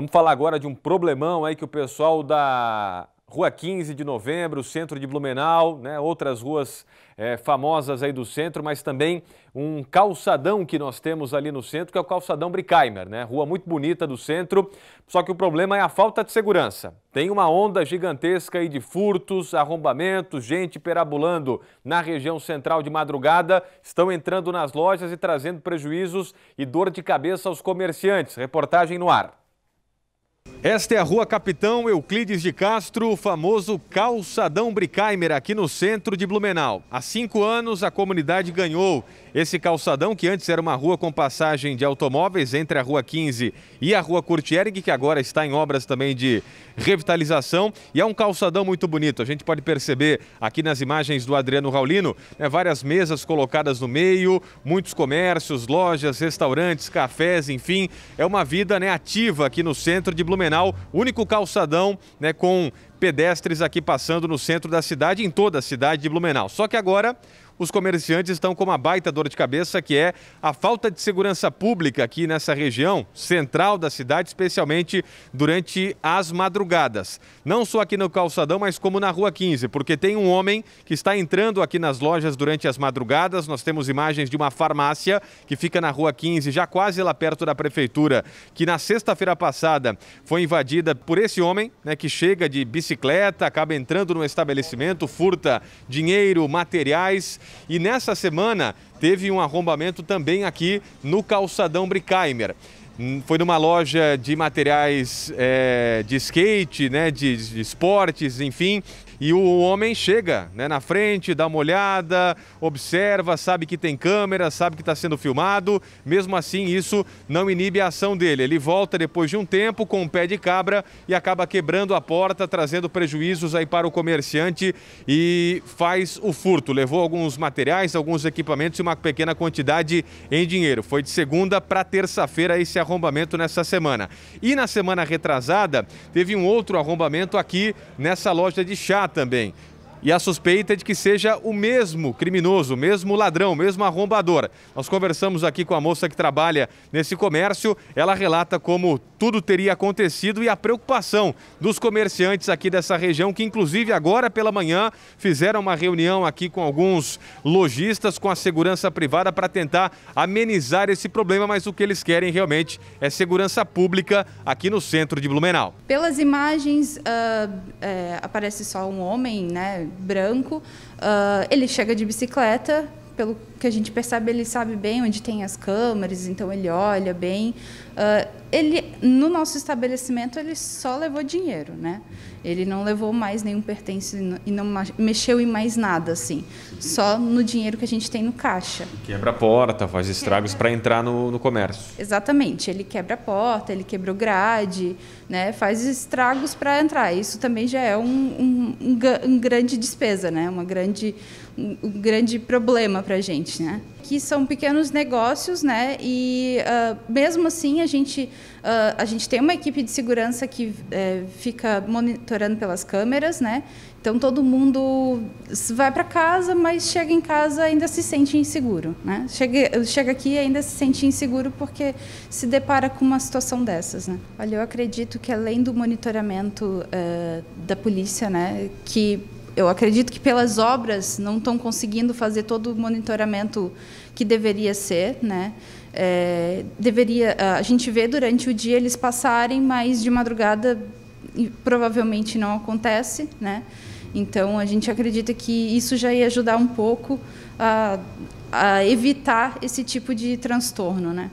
Vamos falar agora de um problemão aí que o pessoal da Rua 15 de Novembro, centro de Blumenau, né, outras ruas é, famosas aí do centro, mas também um calçadão que nós temos ali no centro, que é o calçadão Brickheimer, né? Rua muito bonita do centro, só que o problema é a falta de segurança. Tem uma onda gigantesca aí de furtos, arrombamentos, gente perabulando na região central de madrugada, estão entrando nas lojas e trazendo prejuízos e dor de cabeça aos comerciantes. Reportagem no ar. Esta é a Rua Capitão Euclides de Castro, o famoso calçadão Brickheimer, aqui no centro de Blumenau. Há cinco anos, a comunidade ganhou esse calçadão, que antes era uma rua com passagem de automóveis entre a Rua 15 e a Rua Kurtierig, que agora está em obras também de revitalização. E é um calçadão muito bonito. A gente pode perceber aqui nas imagens do Adriano Raulino né, várias mesas colocadas no meio, muitos comércios, lojas, restaurantes, cafés, enfim. É uma vida né, ativa aqui no centro de Blumenau. Blumenau, único calçadão né, com pedestres aqui passando no centro da cidade, em toda a cidade de Blumenau. Só que agora os comerciantes estão com uma baita dor de cabeça, que é a falta de segurança pública aqui nessa região central da cidade, especialmente durante as madrugadas. Não só aqui no calçadão, mas como na Rua 15, porque tem um homem que está entrando aqui nas lojas durante as madrugadas. Nós temos imagens de uma farmácia que fica na Rua 15, já quase lá perto da prefeitura, que na sexta-feira passada foi invadida por esse homem, né, que chega de bicicleta, acaba entrando no estabelecimento, furta dinheiro, materiais e nessa semana teve um arrombamento também aqui no calçadão Brickheimer. Hum, foi numa loja de materiais é, de skate, né, de, de esportes, enfim. E o homem chega né, na frente, dá uma olhada, observa, sabe que tem câmera, sabe que está sendo filmado. Mesmo assim, isso não inibe a ação dele. Ele volta depois de um tempo com o um pé de cabra e acaba quebrando a porta, trazendo prejuízos aí para o comerciante e faz o furto. Levou alguns materiais, alguns equipamentos e uma pequena quantidade em dinheiro. Foi de segunda para terça-feira esse arrombamento nessa semana. E na semana retrasada, teve um outro arrombamento aqui nessa loja de chato também. E a suspeita é de que seja o mesmo criminoso, o mesmo ladrão, o mesmo arrombador. Nós conversamos aqui com a moça que trabalha nesse comércio. Ela relata como tudo teria acontecido e a preocupação dos comerciantes aqui dessa região, que inclusive agora pela manhã fizeram uma reunião aqui com alguns lojistas, com a segurança privada, para tentar amenizar esse problema. Mas o que eles querem realmente é segurança pública aqui no centro de Blumenau. Pelas imagens, uh, é, aparece só um homem, né? branco. Uh, ele chega de bicicleta, pelo que a gente percebe, ele sabe bem onde tem as câmaras, então ele olha bem. Uh, ele no nosso estabelecimento ele só levou dinheiro, né? Ele não levou mais nenhum pertence e não mexeu em mais nada assim, só no dinheiro que a gente tem no caixa. Quebra a porta, faz estragos para entrar no, no, comércio. Exatamente, ele quebra a porta, ele quebrou grade, né? Faz estragos para entrar. Isso também já é um, um, um, um grande despesa, né? Uma grande um, um grande problema para a gente, né? que são pequenos negócios, né? E uh, mesmo assim a gente uh, a gente tem uma equipe de segurança que é, fica monitorando pelas câmeras, né? Então todo mundo vai para casa, mas chega em casa ainda se sente inseguro, né? Chega, chega aqui ainda se sente inseguro porque se depara com uma situação dessas, né? Olha, eu acredito que além do monitoramento uh, da polícia, né, que eu acredito que pelas obras não estão conseguindo fazer todo o monitoramento que deveria ser, né? É, deveria a gente vê durante o dia eles passarem, mas de madrugada provavelmente não acontece, né? Então a gente acredita que isso já ia ajudar um pouco a, a evitar esse tipo de transtorno, né?